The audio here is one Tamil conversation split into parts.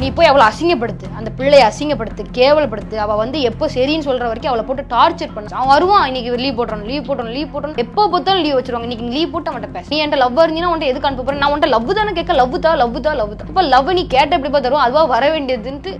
நீ போய் அவளை அசிங்கப்படுத்து அந்த பிள்ளையை அசிங்கப்படுத்து கேவலப்படுத்து அவள் வந்து எப்போ சரின்னு சொல்கிற வரைக்கும் அவளை போட்டு டார்ச்சர் பண்ண அவன் வருவான் இன்னைக்கு லீவ் போட்டுறான் லீவ் போட்டோம் லீவ் போட்டோம் எப்போ பார்த்தாலும் லீவ் வச்சிருவாங்க இன்னைக்கு லீவ் போட்டு அவன் பேச நீ என்கிட்ட லவ் இருந்தீங்கன்னா உன்ட்ட எதுக்கு அனுப்ப நான் உன்ட்ட லவ் தானே கேட்க லவ் தான் லவ் தான் லவ் தான் இப்போ லவ் நீ கேட்ட எப்படி பார்த்தாலும் அதுவாக வர வேண்டியதுன்ட்டு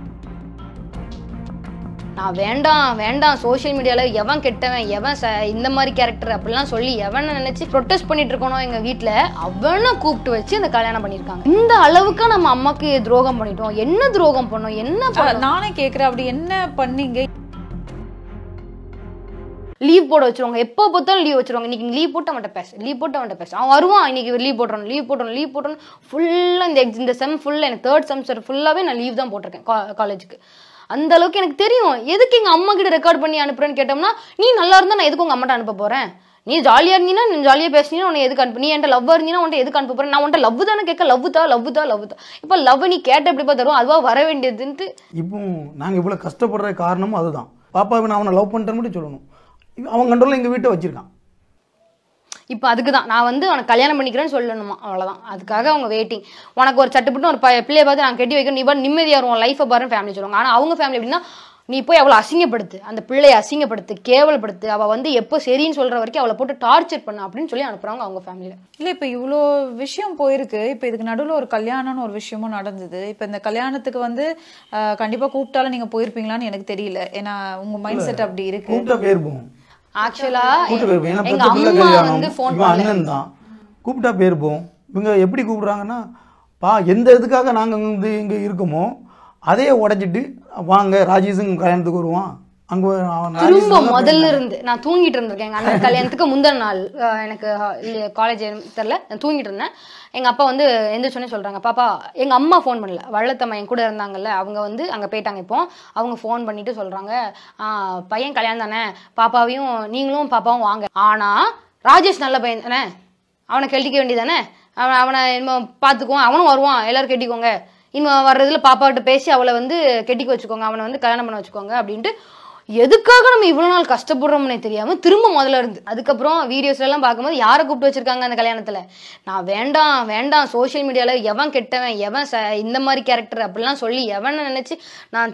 நான் வேண்டாம் வேண்டாம் சோஷியல் மீடியாவில் எவன் கெட்டவன் எவன் ச இந்த மாதிரி கேரக்டர் அப்படிலாம் சொல்லி எவனை நினச்சி ப்ரொட்டஸ்ட் பண்ணிட்டு இருக்கணும் எங்கள் வீட்டில் அவனை கூப்பிட்டு வச்சு அந்த கல்யாணம் பண்ணியிருக்காங்க இந்த அளவுக்கு நம்ம அம்மாக்கு துரோகம் பண்ணிட்டோம் என்ன துரோகம் பண்ணோம் என்ன நானே கேட்குறேன் அப்படி என்ன பண்ணீங்க லீவ் போட வச்சிருவாங்க எப்போ பார்த்தாலும் லீவ் வச்சிருவாங்க இன்னைக்கு லீவ் போட்டு அவன்கிட்ட பேச லீவ் போட்டு அவன்கிட்ட பேச அவன் வருவான் இன்னைக்கு லீவ் போட்டுறணும் லீவ் போடுறோம் லீவ் போட்டணும் ஃபுல்லாக இந்த எக்ஸ் இந்த செம் ஃபுல்லாக எனக்கு தேர்ட் செமஸ்டர் ஃபுல்லாகவே நான் லீவ் தான் போட்டிருக்கேன் காலேஜுக்கு அந்த அளவுக்கு எனக்கு தெரியும் எதுக்கு எங்கள் அம்மா கிட்ட ரெக்கார்ட் பண்ணி அனுப்புறேன்னு கேட்டோம்னா நீ நல்லா இருந்தால் நான் எதுக்கு உங்கள் அம்மாட்ட அனுப்ப போகிறேன் நீ ஜாலியாக இருந்தீங்கன்னா நீ ஜாலியாக பேசினீங்கன்னா உன்னை எதுக்கு அனுப்பு நீ என்கிட்ட லவ்வாக இருந்தீங்கன்னா உன்ட்ட எதுக்கு அனுப்புறேன் நான் உன்ட்ட லவ் தானே கேட்க லவ் தான் லவ் தான் லவ் தான் இப்போ லவ் நீ கேட்ட எப்படிப்பா தருவோம் அதுவாக வர வேண்டியதுன்ட்டு இப்போ நாங்கள் இவ்வளோ கஷ்டப்படுற காரணமும் அதுதான் பாப்பாவை நான் அவனை லவ் பண்ணுறேன் மட்டும் சொல்லணும் அவன் கண்ட்ரோலில் எங்கள் வீட்டை வச்சுருக்கான் இப்போ அதுக்கு தான் நான் வந்து உனக்கு கல்யாணம் பண்ணிக்கிறேன்னு சொல்லணுமா அவ்வளோதான் அதுக்காக அவங்க வெயிட்டிங் உனக்கு ஒரு சட்டுப்பட்டு ஒரு பிள்ளையை பார்த்து நான் கட்டி வைக்கணும் நீ நிம்மதியாக இருக்கும் லைஃப்பை பாருன்னு ஃபேமிலி சொல்லுவாங்க ஆனால் அவங்க ஃபேமிலி அப்படின்னா நீ போய் அவளை அசிங்கப்படுத்து அந்த பிள்ளையை அசிங்கப்படுத்து கேவலப்படுத்து அவள் வந்து எப்போ சரின்னு சொல்கிற வரைக்கும் அவளை போட்டு டார்ச்சர் பண்ண அப்படின்னு சொல்லி அனுப்புகிறாங்க அவங்க ஃபேமிலியில் இல்லை இப்போ இவ்வளோ விஷயம் போயிருக்கு இப்போ இதுக்கு நடுவில் ஒரு கல்யாணம்னு ஒரு விஷயமும் நடந்தது இப்போ இந்த கல்யாணத்துக்கு வந்து கண்டிப்பாக கூப்பிட்டாலும் நீங்கள் போயிருப்பீங்களான்னு எனக்கு தெரியல ஏன்னா உங்கள் மைண்ட் செட் அப்படி இருக்கு ஆக்சுவலா எங்க அம்மா வந்து ஃபோன் அண்ணன் தான் கூப்பிட்டா போயிருப்போம் இவங்க எப்படி கூப்பிடுறாங்கன்னா பா எந்த இதுக்காக நாங்கள் வந்து இங்கே இருக்கோமோ அதையே உடச்சிட்டு வாங்க ராஜேஷுங்க கல்யாணத்துக்கு வருவான் அங்க திரும்ப முதல்ல இருந்து நான் தூங்கிட்டு இருந்திருக்கேன் எங்க அண்ணன் கல்யாணத்துக்கு முந்தின நாள் எனக்கு காலேஜ் தெரியல நான் தூங்கிட்டு இருந்தேன் எங்க அப்பா வந்து எந்திரிச்சோன்னே சொல்றாங்க பாப்பா எங்க அம்மா ஃபோன் பண்ணல வள்ளத்தம்மா என் கூட இருந்தாங்கல்ல அவங்க வந்து அங்க போயிட்டாங்க இப்போ அவங்க ஃபோன் பண்ணிட்டு சொல்றாங்க பையன் கல்யாணம் தானே பாப்பாவையும் நீங்களும் பாப்பாவும் வாங்க ஆனா ராஜேஷ் நல்ல பையன் தானே அவனை கெட்டிக்க வேண்டியதானே அவன் அவனை என்ன பார்த்துக்குவோம் அவனும் வருவான் எல்லாரும் கெட்டிக்கோங்க இன்னும் வர்றதுல பாப்பாக்கிட்ட பேசி அவளை வந்து கெட்டிக்கு வச்சுக்கோங்க அவனை வந்து கல்யாணம் பண்ண வச்சுக்கோங்க அப்படின்ட்டு எதுக்காக நம்ம இவ்வளோ நாள் கஷ்டப்படுறோம்னே தெரியாமல் திரும்ப முதல்ல இருந்து அதுக்கப்புறம் எல்லாம் பார்க்கும்போது யாரை கூப்பிட்டு வச்சுருக்காங்க அந்த கல்யாணத்தில் நான் வேண்டாம் வேண்டாம் சோஷியல் மீடியாவில் எவன் கெட்டவன் எவன் ச இந்த மாதிரி கேரக்டர் அப்படிலாம் சொல்லி எவனை நினச்சி நான்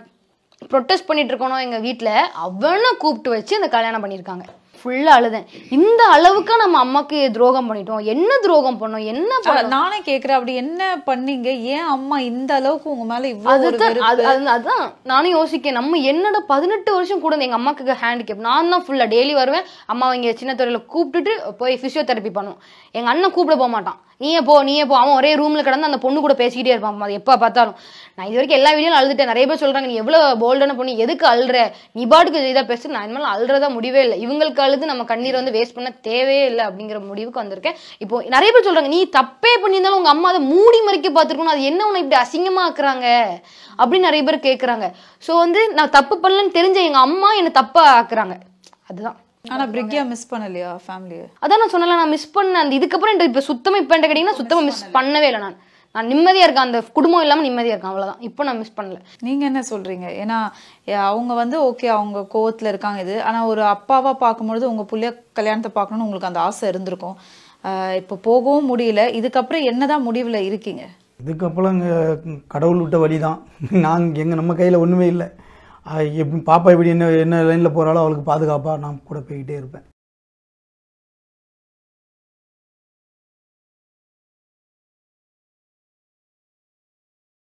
ப்ரொட்டஸ்ட் பண்ணிகிட்ருக்கணும் எங்கள் வீட்டில் அவனை கூப்பிட்டு வச்சு அந்த கல்யாணம் பண்ணியிருக்காங்க ஃபுல்லாக அழுதேன் இந்த அளவுக்கு நம்ம அம்மாக்கு துரோகம் பண்ணிட்டோம் என்ன துரோகம் பண்ணோம் என்ன நானே கேட்குறேன் அப்படி என்ன பண்ணீங்க ஏன் அம்மா இந்த அளவுக்கு உங்க மேலே அதுதான் அதுதான் நானும் யோசிக்கேன் நம்ம என்னோட பதினெட்டு வருஷம் கூட எங்கள் அம்மாக்கு ஹேண்டிகேப் நான் தான் ஃபுல்லாக டெய்லி வருவேன் அம்மா இங்கே சின்ன துறையில் கூப்பிட்டுட்டு போய் ஃபிசியோதெரப்பி பண்ணுவோம் எங்கள் அண்ணன் கூப்பிட போக மாட்டான் நீயே போ நீயே போ அவன் ஒரே ரூமில் கிடந்து அந்த பொண்ணு கூட பேசிக்கிட்டே இருப்பான் அது எப்போ பார்த்தாலும் நான் இது வரைக்கும் எல்லா வீடியோ அழுதுட்டேன் நிறைய பேர் சொல்கிறாங்க நீ எவ்வளோ போல்டான பொண்ணு எதுக்கு அழுற நீ பாட்டுக்கு இதாக பேசு நான் இனிமேல் அழுறதா முடிவே இல்லை இவங்களுக்கு அழுது நம்ம கண்ணீரை வந்து வேஸ்ட் பண்ண தேவையே இல்லை அப்படிங்கிற முடிவுக்கு வந்திருக்கேன் இப்போ நிறைய பேர் சொல்றாங்க நீ தப்பே பண்ணியிருந்தாலும் உங்க அம்மா அதை மூடி மறைக்க பார்த்துருக்கணும் அது என்ன உன்னை இப்படி அசிங்கமா ஆக்குறாங்க அப்படின்னு நிறைய பேர் கேட்குறாங்க ஸோ வந்து நான் தப்பு பண்ணலன்னு தெரிஞ்ச எங்க அம்மா என்னை தப்பா ஆக்குறாங்க அதுதான் ஆனா பிரிக்யா மிஸ் பண்ணலையா ஃபேமிலியை அதான் நான் சொன்னல நான் மிஸ் பண்ண அந்த இதுக்கப்புறம் இப்போ சுத்தமா இப்போ என்ன கேட்டீங்கன்னா சுத்தமா மிஸ் பண்ணவே இல்லை நான் நான் நிம்மதியாக இருக்கேன் அந்த குடும்பம் இல்லாமல் நிம்மதியாக இருக்கேன் அவ்வளோதான் இப்போ நான் மிஸ் பண்ணல நீங்கள் என்ன சொல்கிறீங்க ஏன்னா அவங்க வந்து ஓகே அவங்க கோவத்தில் இருக்காங்க இது ஆனால் ஒரு அப்பாவாக பார்க்கும்பொழுது உங்கள் பிள்ளைய கல்யாணத்தை பார்க்கணுன்னு உங்களுக்கு அந்த ஆசை இருந்திருக்கும் இப்போ போகவும் முடியல இதுக்கப்புறம் என்ன தான் முடிவில் இருக்கீங்க இதுக்கப்புறம் கடவுள் விட்ட வழி தான் நாங்கள் எங்கள் நம்ம கையில் ஒன்றுமே இல்லை எப்படி பாப்பா இப்படி என்ன என்ன லைனில் போகிறாலும் அவளுக்கு பாதுகாப்பாக நான் கூட போய்கிட்டே இருப்பேன்